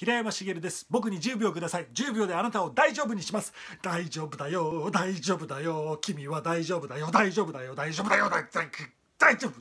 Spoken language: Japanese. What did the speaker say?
平山茂です僕に10秒ください10秒であなたを大丈夫にします大丈夫だよ大丈夫だよ君は大丈夫だよ大丈夫だよ大丈夫だよ大丈夫